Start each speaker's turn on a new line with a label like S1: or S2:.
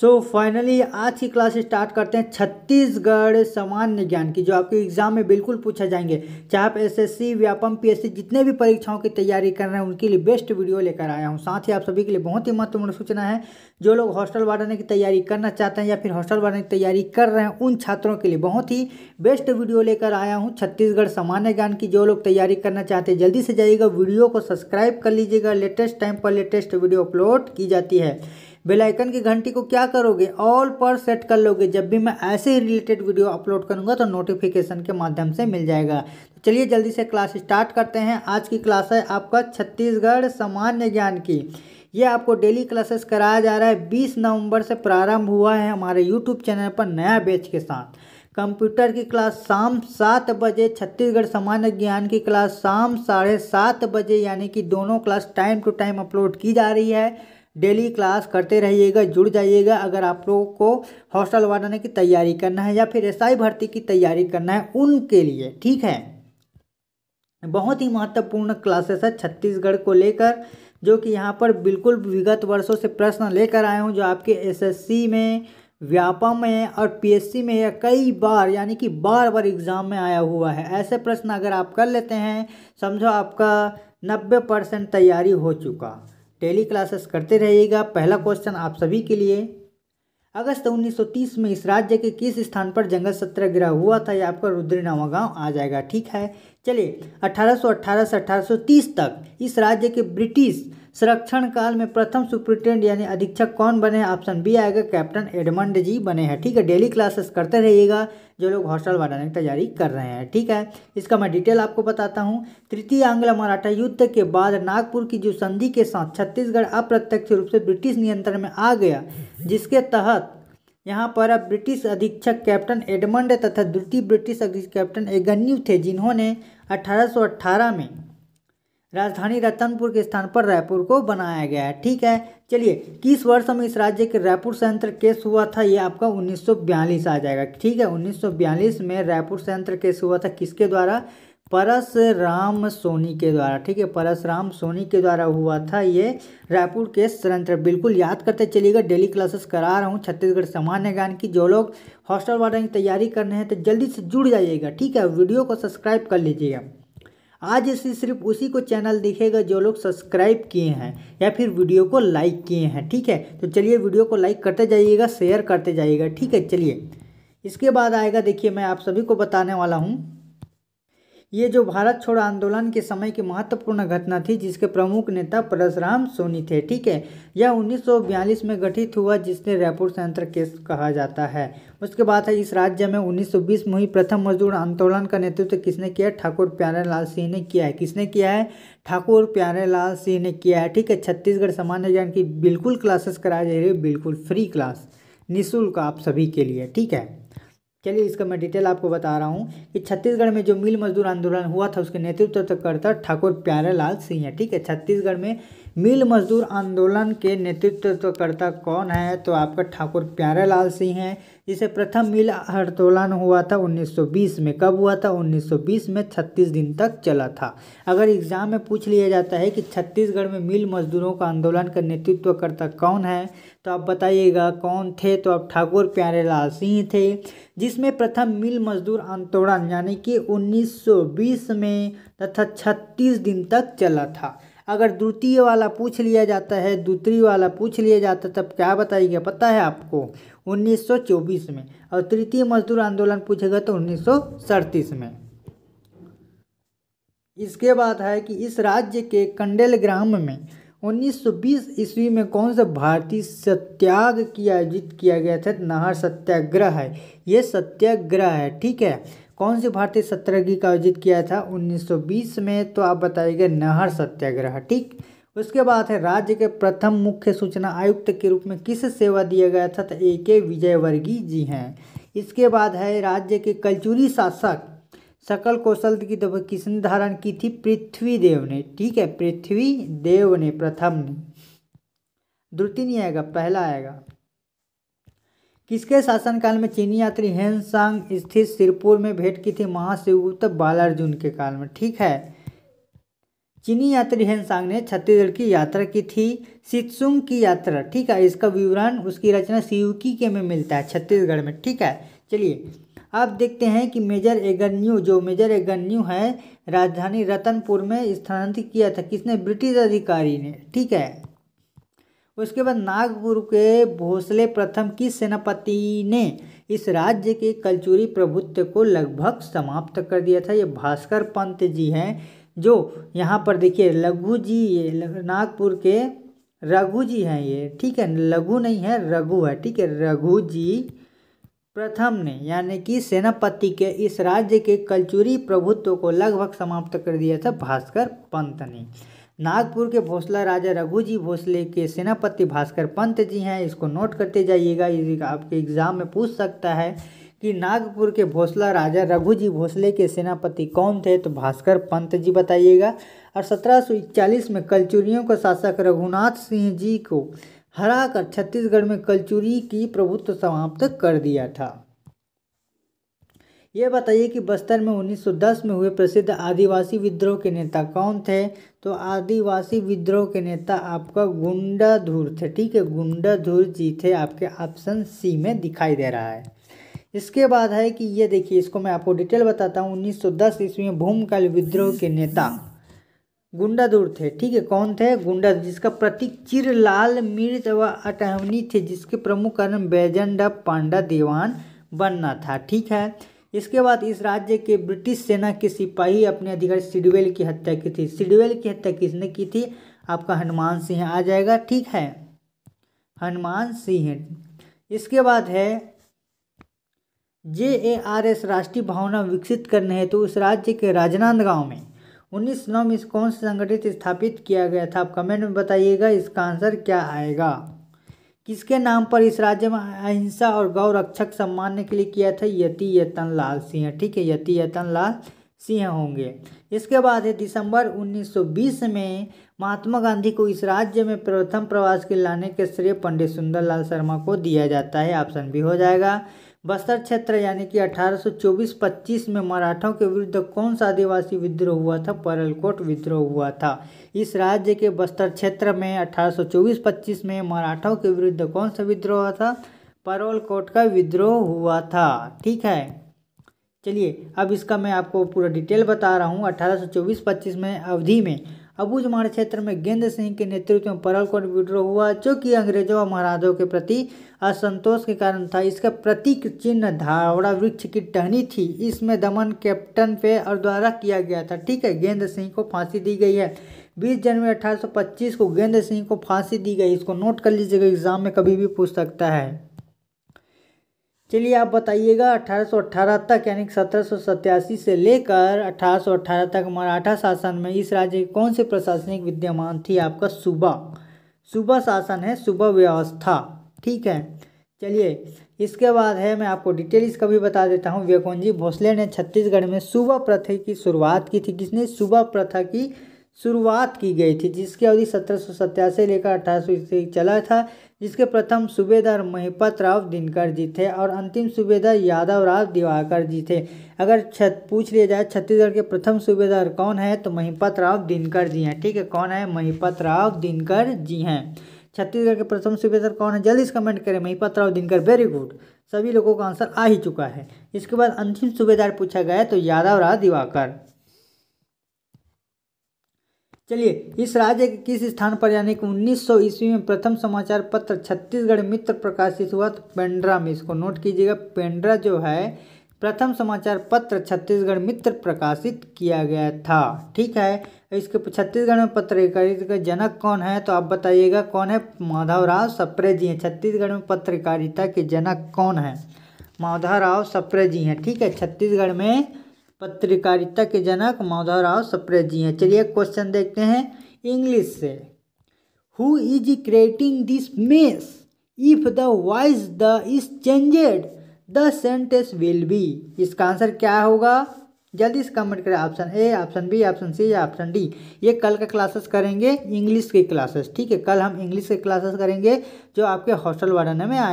S1: सो so, finally आज की class start करते हैं छत्तीसगढ़ सामान्य ज्ञान की जो आपके एग्जाम में बिल्कुल पूछा जाएंगे चाहे आप एसएससी व्यापम पीएससी जितने भी परीक्षाओं की तैयारी कर रहे हैं उनके लिए बेस्ट वीडियो लेकर आया हूँ साथ ही आप सभी के लिए बहुत ही महत्वपूर्ण सूचना है जो लोग हॉस्टल बढ़ाने की तैयारी करना चाहते हैं या फिर हॉस्टल बढ़ाने की तैयारी कर रहे हैं उन छात्रों के लिए बहुत ही बेस्ट वीडियो लेकर आया हूँ छत्तीसगढ़ सामान्य ज्ञान की जो लोग तैयारी करना चाहते हैं जल्दी से जाइएगा वीडियो को सब्सक्राइब कर लीजिएगा लेटेस्ट टाइम पर लेटेस्ट वीडियो अपलोड की जाती है बेल आइकन की घंटी को क्या करोगे ऑल पर सेट कर लोगे जब भी मैं ऐसे ही रिलेटेड वीडियो अपलोड करूँगा तो नोटिफिकेशन के माध्यम से मिल जाएगा तो चलिए जल्दी से क्लास स्टार्ट करते हैं आज की क्लास है आपका छत्तीसगढ़ सामान्य ज्ञान की ये आपको डेली क्लासेस कराया जा रहा है बीस नवंबर से प्रारंभ हुआ है हमारे यूट्यूब चैनल पर नया बैच के साथ कंप्यूटर की क्लास शाम सात बजे छत्तीसगढ़ सामान्य ज्ञान की क्लास शाम साढ़े सात बजे यानी कि दोनों class time to time upload की जा रही है डेली क्लास करते रहिएगा जुड़ जाइएगा अगर आप लोगों को हॉस्टल बनाने की तैयारी करना है या फिर एस भर्ती की तैयारी करना है उनके लिए ठीक है बहुत ही महत्वपूर्ण क्लासेस है छत्तीसगढ़ को लेकर जो कि यहाँ पर बिल्कुल विगत वर्षों से प्रश्न लेकर आए हूँ जो आपके एसएससी में व्यापम में और पीएससी में या कई बार यानी कि बार बार एग्ज़ाम में आया हुआ है ऐसे प्रश्न अगर आप कर लेते हैं समझो आपका नब्बे परसेंट तैयारी हो चुका डेली क्लासेस करते रहिएगा पहला क्वेश्चन आप सभी के लिए अगस्त 1930 में इस राज्य के किस स्थान पर जंगल सत्याग्रह हुआ था यह आपका रुद्रीनामा गांव गाँव आ जाएगा ठीक है चलिए 1818 से 1830 तक इस राज्य के ब्रिटिश संरक्षण काल में प्रथम सुप्रिंटेंडेंट यानी अधीक्षक कौन बने हैं ऑप्शन बी आएगा कैप्टन एडमंड जी बने हैं ठीक है डेली क्लासेस करते रहिएगा जो लोग हॉस्टल बनाने की तैयारी कर रहे हैं ठीक है इसका मैं डिटेल आपको बताता हूँ तृतीय आंग्ल मराठा युद्ध के बाद नागपुर की जो संधि के साथ छत्तीसगढ़ अप्रत्यक्ष रूप से ब्रिटिश नियंत्रण में आ गया जिसके तहत यहाँ पर अब ब्रिटिश अधीक्षक कैप्टन एडमंड तथा द्वितीय ब्रिटिश कैप्टन एगन्यू थे जिन्होंने 1818 में राजधानी रतनपुर के स्थान पर रायपुर को बनाया गया है ठीक है चलिए किस वर्ष में इस राज्य के रायपुर संयंत्र केस हुआ था ये आपका 1942 आ जाएगा ठीक है 1942 में रायपुर संयंत्र केस हुआ था किसके द्वारा परस राम सोनी के द्वारा ठीक है परस राम सोनी के द्वारा हुआ था ये रायपुर के संयंत्र बिल्कुल याद करते चलिएगा डेली क्लासेस करा रहा हूँ छत्तीसगढ़ सामान्य ज्ञान की जो लोग हॉस्टल वाले की तैयारी कर रहे हैं तो जल्दी से जुड़ जाइएगा ठीक है वीडियो को सब्सक्राइब कर लीजिएगा आज इसी सिर्फ उसी को चैनल दिखेगा जो लोग सब्सक्राइब किए हैं या फिर वीडियो को लाइक किए हैं ठीक है तो चलिए वीडियो को लाइक करते जाइएगा शेयर करते जाइएगा ठीक है चलिए इसके बाद आएगा देखिए मैं आप सभी को बताने वाला हूँ ये जो भारत छोड़ आंदोलन के समय की महत्वपूर्ण घटना थी जिसके प्रमुख नेता परशुराम सोनी थे ठीक है यह 1942 में गठित हुआ जिसने रायपुर संयंत्र केस कहा जाता है उसके बाद है इस राज्य में 1920 में हुई प्रथम मजदूर आंदोलन का नेतृत्व तो किसने किया ठाकुर प्यारेलाल सिंह ने किया है किसने किया है ठाकुर प्यारेलाल सिंह ने किया है ठीक है छत्तीसगढ़ सामान्य ज्ञान की बिल्कुल क्लासेस कराई जा रही है बिल्कुल फ्री क्लास निःशुल्क आप सभी के लिए ठीक है चलिए इसका मैं डिटेल आपको बता रहा हूँ कि छत्तीसगढ़ में जो मिल मजदूर आंदोलन हुआ था उसके नेतृत्व तो करता ठाकुर प्यारेलाल सिंह है ठीक है छत्तीसगढ़ में मिल मजदूर आंदोलन के नेतृत्वकर्ता तो कौन है तो आपका ठाकुर प्यारेलाल सिंह हैं जिसे प्रथम मिल हड़तोलन हुआ था 1920 में कब हुआ था 1920 में 36 दिन तक चला था अगर एग्जाम में पूछ लिया जाता है कि छत्तीसगढ़ में मिल मजदूरों का आंदोलन का नेतृत्वकर्ता कौन है तो आप बताइएगा कौन थे तो आप ठाकुर प्यारेलाल सिंह थे जिसमें प्रथम मिल मजदूर आंदोलन यानी कि 1920 में तथा 36 दिन तक चला था अगर द्वितीय वाला पूछ लिया जाता है दूसरी वाला पूछ लिया जाता है तब क्या बताइएगा पता है आपको 1924 में और तृतीय मजदूर आंदोलन पूछेगा तो उन्नीस में इसके बाद है कि इस राज्य के कंडेल ग्राम में 1920 ईस्वी में कौन सा भारतीय सत्याग की आयोजित किया गया था नहर सत्याग्रह है ये सत्याग्रह है ठीक है कौन से भारतीय सत्याग्रह का आयोजित किया था 1920 में तो आप बताइएगा नहर सत्याग्रह ठीक उसके बाद है राज्य के प्रथम मुख्य सूचना आयुक्त के रूप में किस सेवा दिया गया था तो ए के विजयवर्गीय जी हैं इसके बाद है राज्य के कलचुरी शासक सकल कौशल की किसने धारण की थी पृथ्वी देव ने ठीक है पृथ्वी देव ने प्रथम ने द्वितीय नहीं आएगा पहला आएगा किसके शासनकाल में चीनी यात्री हेन सांग स्थित सिरपुर में भेंट की थी महाशिवगुप्त बालार्जुन के काल में ठीक है चीनी यात्री हेनसांग ने छत्तीसगढ़ की यात्रा की थी सितसुंग की यात्रा ठीक है इसका विवरण उसकी रचना सियुकी के में मिलता है छत्तीसगढ़ में ठीक है चलिए अब देखते हैं कि मेजर एगन्यू जो मेजर एगन्यू है राजधानी रतनपुर में स्थानांतरित किया था किसने ब्रिटिश अधिकारी ने ठीक है उसके बाद नागपुर के भोसले प्रथम की सेनापति ने इस राज्य के कलचुरी प्रभुत्व को लगभग समाप्त कर दिया था ये भास्कर पंत जी हैं जो यहाँ पर देखिए लघु जी ये नागपुर के रघु जी हैं ये ठीक है लघु नहीं है रघु है ठीक है रघु जी प्रथम ने यानी कि सेनापति के इस राज्य के कलचुरी प्रभुत्व को लगभग समाप्त कर दिया था भास्कर पंत ने नागपुर के भोसला राजा रघु जी भोसले के सेनापति भास्कर पंत जी हैं इसको नोट करते जाइएगा ये आपके एग्ज़ाम में पूछ सकता है कि नागपुर के भोसला राजा रघुजी भोसले के सेनापति कौन थे तो भास्कर पंत जी बताइएगा और सत्रह में कलचुरियों का शासक रघुनाथ सिंह जी को हराकर छत्तीसगढ़ में कलचुरी की प्रभुत्व समाप्त कर दिया था ये बताइए कि बस्तर में 1910 में हुए प्रसिद्ध आदिवासी विद्रोह के नेता कौन थे तो आदिवासी विद्रोह के नेता आपका गुंडाधुर थे ठीक है गुंडाधुर जी थे आपके ऑप्शन सी में दिखाई दे रहा है इसके बाद है कि ये देखिए इसको मैं आपको डिटेल बताता हूँ 1910 ईस्वी में भूमकाल विद्रोह के नेता गुंडाधुर थे ठीक है कौन थे गुंडा जिसका प्रतीक चिर लाल मिर्च व अटहनी थे जिसके प्रमुख कारण बैजंड पांडा दीवान बनना था ठीक है इसके बाद इस राज्य के ब्रिटिश सेना के सिपाही अपने अधिकारी सिडवेल की हत्या की थी सिडवेल की हत्या किसने की थी आपका हनुमान सिंह आ जाएगा ठीक है हनुमान सिंह इसके बाद है जे ए आर एस राष्ट्रीय भावना विकसित करने हेतु तो उस राज्य के राजनांदगांव में उन्नीस नौ में कौन सा संगठित स्थापित किया गया था आप कमेंट में बताइएगा इसका आंसर क्या आएगा किसके नाम पर इस राज्य में अहिंसा और गौ रक्षक सम्मानने के लिए किया था यति यतन लाल सिंह ठीक है यति यतन लाल सिंह होंगे इसके बाद है दिसंबर 1920 में महात्मा गांधी को इस राज्य में प्रथम प्रवास के लाने के श्रेय पंडित सुंदरलाल शर्मा को दिया जाता है ऑप्शन भी हो जाएगा बस्तर क्षेत्र यानी कि 1824-25 में मराठों के विरुद्ध कौन सा आदिवासी विद्रोह हुआ था परलकोट विद्रोह हुआ था इस राज्य के बस्तर क्षेत्र में 1824-25 में मराठों के विरुद्ध कौन सा विद्रोह हुआ था परलकोट का विद्रोह हुआ था ठीक है चलिए अब इसका मैं आपको पूरा डिटेल बता रहा हूँ 1824-25 में अवधि में अबूझमाड़ क्षेत्र में गेंद सिंह के नेतृत्व में परल कोट विद्रोह हुआ जो कि अंग्रेजों और महाराजों के प्रति असंतोष के कारण था इसका प्रतीक चिन्ह धावड़ा वृक्ष की टहनी थी इसमें दमन कैप्टन पे और द्वारा किया गया था ठीक है गेंद सिंह को फांसी दी गई है 20 जनवरी 1825 को गेंद सिंह को फांसी दी गई इसको नोट कर लीजिएगा एग्जाम में कभी भी पूछ सकता है चलिए आप बताइएगा 1818 तक यानी सत्रह से लेकर 1818 तक मराठा शासन में इस राज्य की कौन सी प्रशासनिक विद्यमान थी आपका सूबा सूबा शासन है सूबा व्यवस्था ठीक है चलिए इसके बाद है मैं आपको डिटेल इसका भी बता देता हूँ व्यकुंजी भोसले ने छत्तीसगढ़ में सूबा प्रथा की शुरुआत की थी किसने सूबा प्रथा की शुरुआत की गई थी जिसकी अवधि सत्रह से लेकर अठारह चला था जिसके प्रथम सूबेदार महिपत राव दिनकर जी थे और अंतिम सूबेदार यादव राव दिवाकर जी थे अगर छत पूछ लिया जाए छत्तीसगढ़ के प्रथम सूबेदार कौन है तो महिपत राव दिनकर जी हैं ठीक है कौन है महिपत राव दिनकर जी हैं छत्तीसगढ़ के प्रथम सूबेदार कौन है जल्दी से कमेंट करें महिपत राव दिनकर वेरी गुड सभी लोगों का आंसर आ ही चुका है इसके बाद अंतिम सूबेदार पूछा गया तो यादव राव दिवाकर चलिए इस राज्य के किस स्थान पर यानी कि 1900 ईस्वी में प्रथम समाचार पत्र छत्तीसगढ़ मित्र प्रकाशित हुआ तो पेंड्रा में इसको नोट कीजिएगा पेंड्रा जो है प्रथम समाचार पत्र छत्तीसगढ़ मित्र प्रकाशित किया गया था ठीक है इसके छत्तीसगढ़ में पत्रकारिता का जनक कौन है तो आप बताइएगा कौन है माधवराव सप्रे जी हैं छत्तीसगढ़ में पत्रकारिता के जनक कौन है माधवराव सप्रे जी हैं ठीक है छत्तीसगढ़ में पत्रकारिता के जनक माधवराव सप्रे जी हैं चलिए क्वेश्चन देखते हैं इंग्लिश से who is creating this mess if the voice the is changed the sentence will be इसका आंसर क्या होगा जल्दी से कमेंट करें option A option B option C या ऑप्शन डी ये कल का क्लासेस करेंगे इंग्लिश के क्लासेस ठीक है कल हम इंग्लिश के क्लासेस करेंगे जो आपके हॉस्टल वार्डन में आया